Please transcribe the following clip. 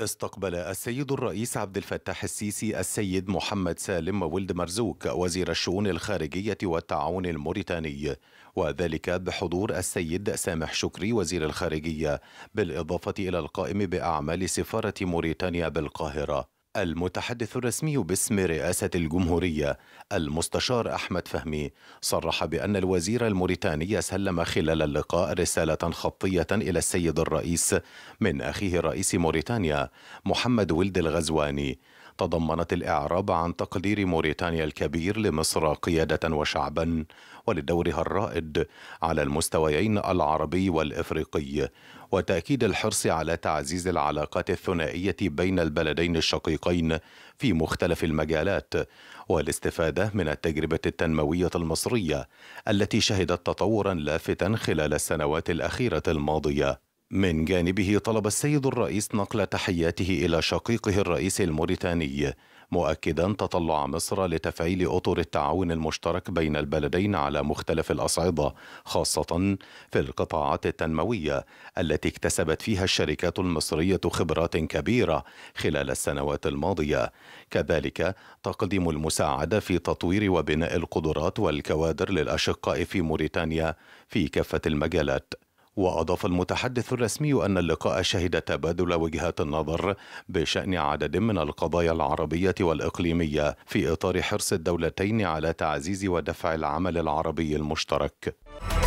استقبل السيد الرئيس عبد الفتاح السيسي السيد محمد سالم ولد مرزوق وزير الشؤون الخارجية والتعاون الموريتاني وذلك بحضور السيد سامح شكري وزير الخارجية بالإضافة إلى القائم بأعمال سفارة موريتانيا بالقاهرة المتحدث الرسمي باسم رئاسة الجمهورية المستشار أحمد فهمي صرح بأن الوزير الموريتاني سلم خلال اللقاء رسالة خطية إلى السيد الرئيس من أخيه رئيس موريتانيا محمد ولد الغزواني تضمنت الإعراب عن تقدير موريتانيا الكبير لمصر قيادة وشعبا ولدورها الرائد على المستويين العربي والإفريقي وتأكيد الحرص على تعزيز العلاقات الثنائية بين البلدين الشقيقين في مختلف المجالات والاستفادة من التجربة التنموية المصرية التي شهدت تطورا لافتا خلال السنوات الأخيرة الماضية من جانبه طلب السيد الرئيس نقل تحياته إلى شقيقه الرئيس الموريتاني مؤكدا تطلع مصر لتفعيل أطر التعاون المشترك بين البلدين على مختلف الأصعدة خاصة في القطاعات التنموية التي اكتسبت فيها الشركات المصرية خبرات كبيرة خلال السنوات الماضية كذلك تقديم المساعدة في تطوير وبناء القدرات والكوادر للأشقاء في موريتانيا في كافة المجالات وأضاف المتحدث الرسمي أن اللقاء شهد تبادل وجهات النظر بشأن عدد من القضايا العربية والإقليمية في إطار حرص الدولتين على تعزيز ودفع العمل العربي المشترك.